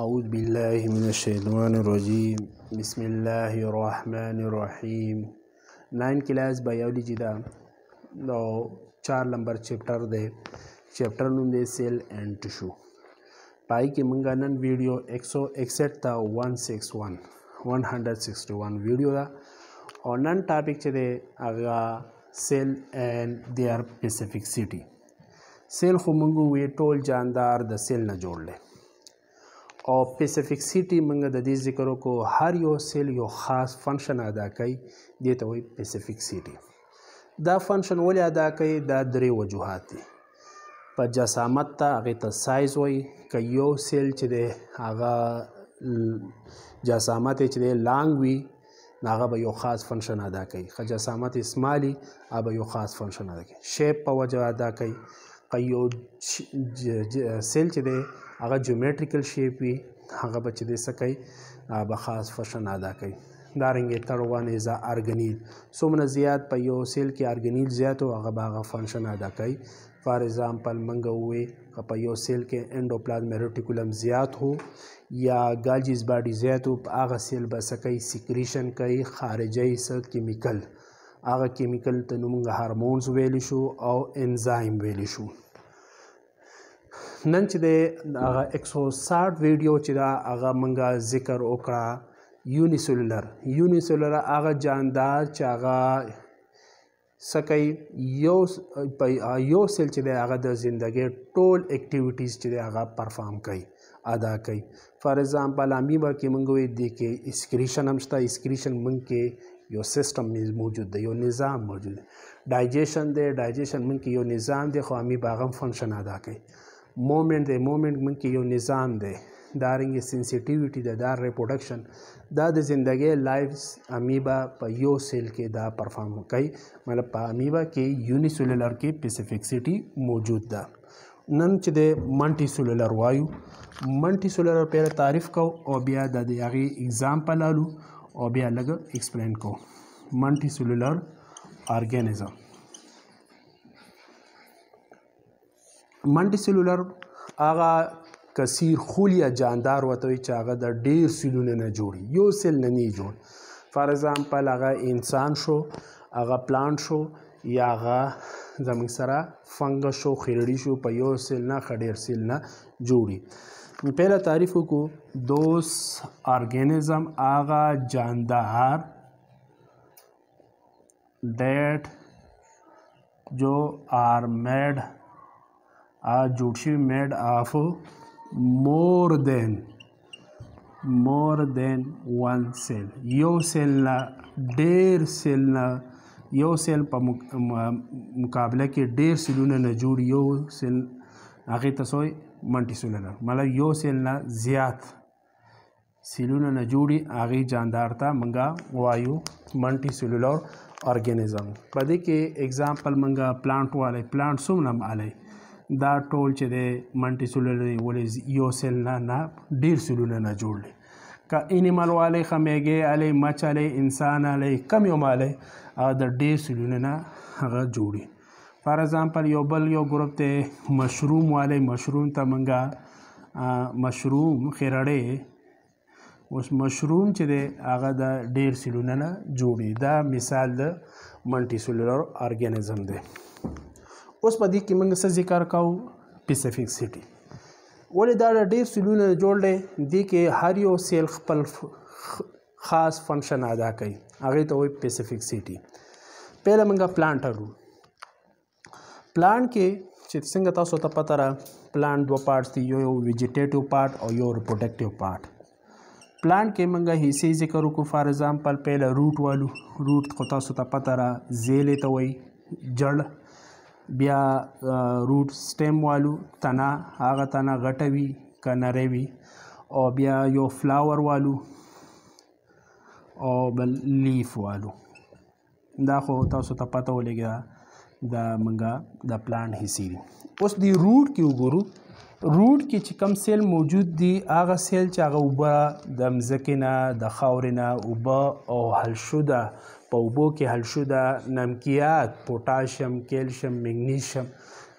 أعوذ بالله من الشيطان الرجيم بسم الله الرحمن الرحيم nine class biology का चार number chapter दे चैप्टर नुम दे सेल एंड टिश्यू पाई के मंगा नन वीडियो एक सौ एकसठ था one six one one hundred sixty one video था और नन टॉपिक चे आगा सेल एंड दे आर पेसिफिक सिटी सेल को मंगू वे टोल जानदार द सेल न जोड़ ले او پیسیفیک سیټي موږ د دې ذکر وکړو هر یو سیل یو خاص فنکشن ادا کوي دې ته وایي پیسیفیک سیټي دا فنکشن ولې ادا کوي دا درې وجوهات دي په جسامت ته هغه ته سایز وایي ک یو سیل چې دی هغه جسامت چې دی لانګ وي هغه به یو خاص فنکشن ادا کوي که جسامت اسمالي هغه یو خاص فنکشن ادا کوي شیپ په وجه ادا کوي یو سیل چې دی هغه جیومټریکل شیپ وي هغه به چې دی څه کوي به خاص فشن ادا کوي دارنګې تر وان از ارګنیل څومره زیات په یو سیل کې ارګنیل زیات او هغه به هغه فنکشن ادا کوي فار ایگزامپل منګه وې په یو سیل کې انډوپلازم ریټیکولم زیات هو یا ګالجیز باډي زیات او هغه سیل به سکی سیکریشن کوي خارجي سر کیمیکل هغه کیمیکل ته موږ هارمونز ویل شو او انزایم ویل شو نن چې د هغه 160 ویډیو چې دا هغه موږ ذکر وکړه یونیسولر یونیسولر هغه جاندار چې هغه سکی یو یو سیل چې دی هغه د زندګۍ ټول اکټیویټیز چې دی هغه پرفارم کوي ادا کوي فار ایگزامپل امیبا کې مونږ وې دی کې اسکریشن هم شته اسکریشن مونږ کې یو سیستم موجود دی یو نظام موجود دی ډایجیشن دی ډایجیشن من کې یو نظام دی خو امی باغم فنکشن ادا کوي مومنت دی مومنت من کې یو نظام دی دارنګ سنسټیویټي د دار ریپروډکشن دا د ژوندۍ لایف امیبا په یو سیل کې دا پرفارم کوي مطلب په امیبا کې یونیسولولر کې پیسیفیک سټی موجود ده نن چې د منټي سولولر وایو منټي سولولر په تعریف کو او بیا د هغه اگزامپل لالو और बि अलॻि एक्सप्लेन कयो मल्टी सेल्युलर ऑर्गेनिज़म ملټي سیلولر هغه کثیر خولیا جاندار وته چې هغه د ډیر سیلونه نه جوړي یو سیل نه نه جوړ فار ایگزامپل هغه انسان شو هغه پلانټ شو یا هغه زموږ سره فنګ شو خیرړی شو په یو سیل نه خډیر سیل نه جوړي पहला तारीफ़ को दोस ऑर्गेनिज्म आगा जानदार डेट जो आर मेड आर जूठी made of more than more than one cell यो सेल ना डेर सेल ना यो सेल पर मुकाबले के डेर सेलू ने जुड़ यो सेल आखिर तसोई ملټیسولر مطلب یو سیل نه زیات سیلونه نه جوړي هغه جاندار ته منګه وایو ملټیسولر ارګانیزم په دې کې اگزامپل منګه پلانټ والے پلانټ سومنم علي دا ټول چې د ملټی سولر دی ولې یو سیل نه نه ډیر سیلونه نه جوړ دي کا انیمال والے خمیګې علي مچ علي انسان علي کم یو مالې دا ډیر سیلونه نه هغه جوړي فار ایگزامپل یو بل یو ګروپ ته مشروم والے مشروم ته منګه مشروم خیرړې اوس مشروم چې دی هغه د ډیر سلونه نه جوړي دا مثال د ملټي سلولر ارګانیزم دی اوس په دې کې موږ څه ذکر کاو پیسیفیک سیټي ولې دا ډیر سلونه جوړ دی د کې هر یو سیل خپل خاص فنکشن ادا کوي هغه ته وي پیسیفیک سیټي پهله موږ پلانټ ورو پلانټ کې چې څنګه تاسو ته پته را پلانټ دوه پارټس دي یو یو ویجیټیټیو پارټ او یو ریپروډکټیو پارټ پلانټ کې موږ حصے ذکر وکړو فار ایگزامپل پہله روټ والو روټ کو تاسو ته پته را زیلې ته وای جړ بیا روټ سټیم والو تنا هغه تنا غټوي کنه وی او بیا یو فلاور والو او بل لیف والو دا خو تاسو ته پته ولګیا دا منګه د پلان حصيري اوس دی روټ کې وګورو روټ کې چې کم سیل موجود دي هغه سیل چې هغه وبا د مزکینه د خاورینه وبا او حل شوده په وبو کې حل شوده نمکیات پوتاشیم کیلشیم مګنیشیم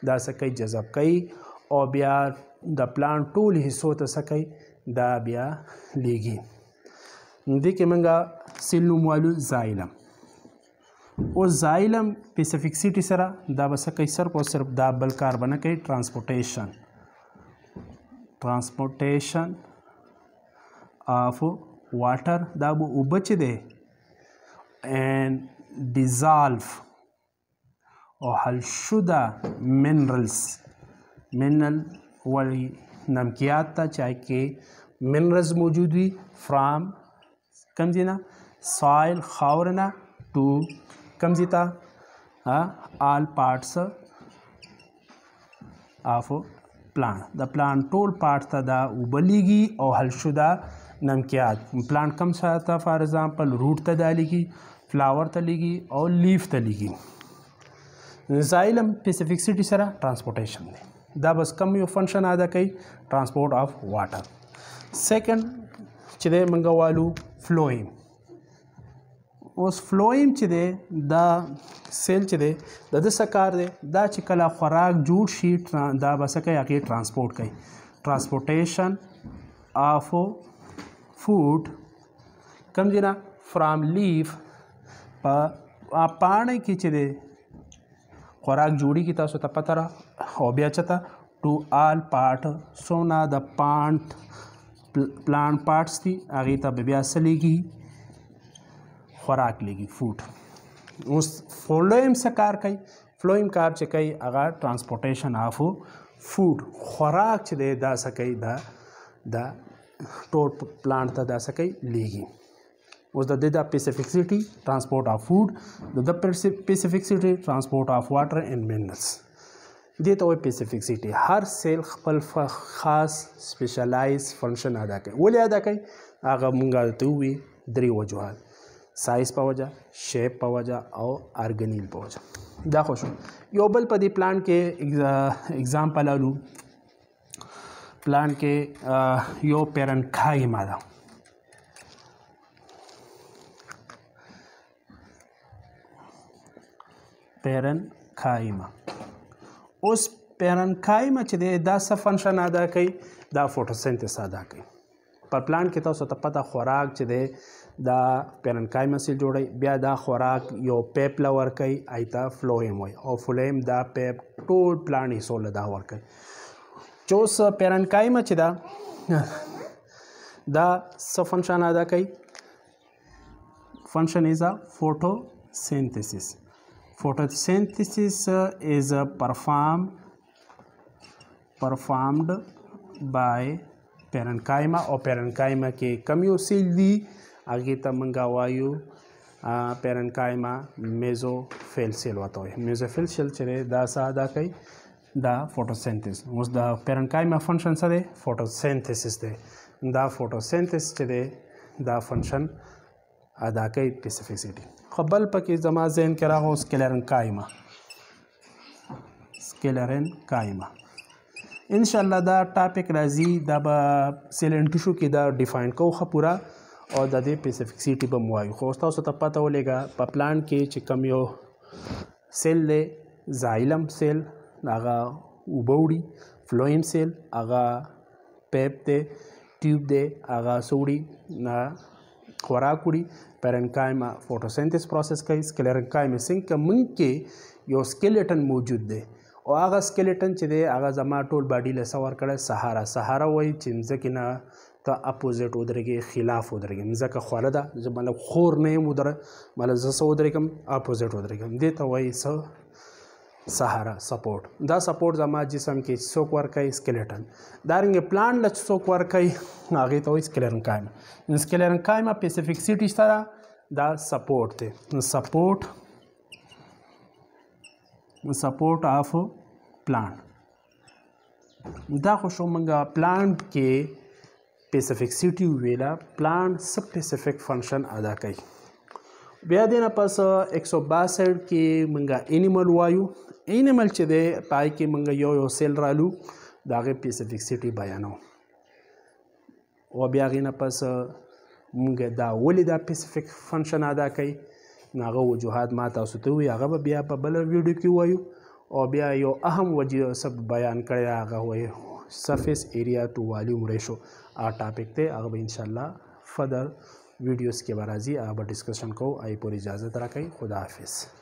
دا سکه جذب کوي او بیا د پلان ټول حصو ته سکه دا بیا لیږي د کې منګه سیل نوموالو زایلم او زایلم پیسفیک سیټي سره دا بس کوي صرف او صرف دا بل کار بنه کوي ترانسپورټیشن ترانسپورټیشن اف واټر دا به اوبه چې دی اینڈ ډیزالف او حل شده منرلز منرل ولی نمکیات ته چای کې منرلز موجود وي فرام کم دي نه سایل خاور نه ټو comes with a, uh, all parts of plant the plant ټول parts ته دا وبلیږي او حل شوه نمکیات پلانټ کم ساته فار ایگزامپل روټ ته دا لګي فلاور ته لګي او لیف ته لګي زایلم پیسیفیک سټی سره ټرانسپورټیشن دی دا بس کم یو فنکشن ادا کوي ټرانسپورټ اف واټر سیکنډ چې موږ والو فلوینګ اوس فلویم چې دی دا سیل چې دی د د سکار دی دا چې کله خوراک جوړ شي دا به سکه هغې ترانسپورټ کوي ترانسپورټیشن آفو فوډ کم جنا فرام لیف په پاڼه کې چې دی خوراک جوړی کی تاسو ته پته را او بیا چته ټو آل پارټ سونا د پانټ پلان پارټس دي هغې ته به بیا څه خوراک لګي فوډ اوس فلویم څه کار کوي فلویم کار چې کوي هغه ترانسپورټیشن اف فوډ خوراک چې دی دا څه کوي دا دا ټول پلانټ ته دا څه کوي لګي اوس د د پیسیفیکسيټي ترانسپورټ اف فود د د پیسیفیکسيټي ترانسپورټ اف واټر اند منرلز دې ته وي پیسیفیکسيټي هر سیل خپل خاص سپیشلایز فنکشن ادا کوي ولې ادا کوي هغه مونږه ته وي درې وجوهات سایز په وجه شیپ په وجه او ارګنیل په وجه دا خو شو یو بل په دې پلان کې اگزامپل الو پلان کې یو پیرنکای ماده پیرنکایما اوس پیرنکایما چې دا څه فنکشن ادا کوي دا فوټوسنتز ادا کوي په پلان کې تاسو ته پته خوراک چې دی دا پیرنکای مسل جوړي بیا دا خوراک یو پیپ لور کوي ایتا فلوهم وي او فلوهم دا پیپ ټول پلان یې سول دا ور کوي چوس پیرنکای مچ دا دا څه فنکشن ادا کوي function is a photosynthesis photosynthesis is performed performed by پیرنکایما او پیرنکایما کې کم یو سیل دی هغه ته مونږ وایو پیرنکایما میزوفیل سیل وته وي میزوفیل سیل چې دا ساده کوي دا فوټوسنتز اوس دا پیرنکایما فنکشن څه دی فوټوسنتسس دی دا فوټوسنتس چې دی دا فنکشن ادا کوي پیسفیسیټي خپل پکې زما ذهن کې راغو سکلرنکایما سکلرنکایما ان شاء الله دا ټاپک راځي دا به سیلن ټیشو کې دا ډیفاین کوو خو پورا او د دې سپیسیفیکسيټي به موایو خو تاسو ته پته ولګا په پلان کې چې کم یو سیل دی زایلم سیل هغه وبوړي فلوئم سیل هغه پیپ دی ټیوب دی هغه سوړي نه خوراک وړي پیرنکایما فوټوسنتس پروسس کوي سکلرنکایما څنګه مونږ کې یو سکلیټن موجود دی او هغه سکلیټن چې دی هغه زما ټول باډي له سور کړه سهارا سهارا وای چې مزکه نه ته اپوزیټ ودرګي خلاف ودرګي مزکه خوره ده زه مله خور نه یم ودر مله زه سو ودرګم اپوزیټ ودرګم دې ته وای س سهارا سپورټ دا سپورټ زما جسم کې څوک ورکای سکلیټن دا رنګ پلان لچ څوک ورکای هغه ته وای سکلیټن کایم سکلیټن کایم سپیسیفیک سیټی سره دا سپورټ دی سپورټ سپورټ اف پلان دا خو شو مونږه پلان کې سپیسیفیکسیټي ویلا پلان سپیسیفیک فنکشن ادا کوي بیا د نه پس 162 کې منګه انیمل وایو انیمل چې ده پای کې منګه یو یو سیل رالو داغه سپیسیفیکسیټي بیانو او بیا غینه پس منګه دا ولې دا سپیسیفیک فنکشن ادا کوي هغه وجوهات ما تاسو ته وي هغه به بیا په بل ویډیو کې وایو او بیا یو اهم وجه سب بیان کړی هغه وایي سرفیس ایریا ټو والیوم ریشو هغه ټاپک ته هغه به انشاءالله فردر ویډیوز کې به راځي هغه به ډسکشن کوو هغې پورې اجازه راکوئ خدا حافظ